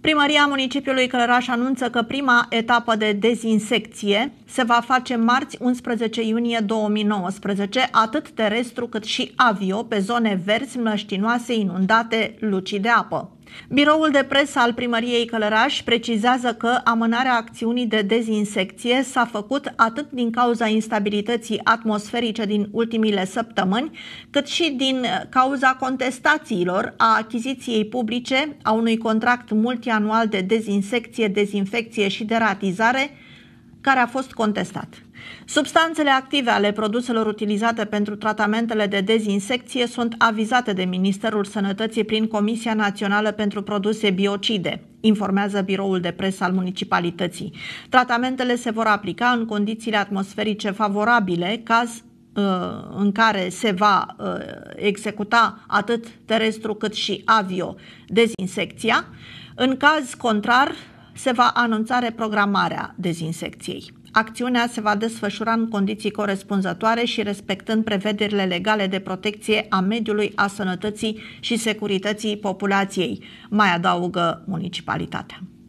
Primăria municipiului Călăraș anunță că prima etapă de dezinsecție se va face marți 11 iunie 2019, atât terestru cât și avio, pe zone verzi, mlăștinoase, inundate, lucii de apă. Biroul de presă al primăriei Călăraș precizează că amânarea acțiunii de dezinsecție s-a făcut atât din cauza instabilității atmosferice din ultimile săptămâni, cât și din cauza contestațiilor a achiziției publice a unui contract multianual de dezinsecție, dezinfecție și deratizare, care a fost contestat. Substanțele active ale produselor utilizate pentru tratamentele de dezinsecție sunt avizate de Ministerul Sănătății prin Comisia Națională pentru Produse Biocide, informează biroul de presă al municipalității. Tratamentele se vor aplica în condițiile atmosferice favorabile, caz uh, în care se va uh, executa atât terestru cât și avio dezinsecția. În caz contrar, se va anunța reprogramarea dezinsecției. Acțiunea se va desfășura în condiții corespunzătoare și respectând prevederile legale de protecție a mediului, a sănătății și securității populației, mai adaugă municipalitatea.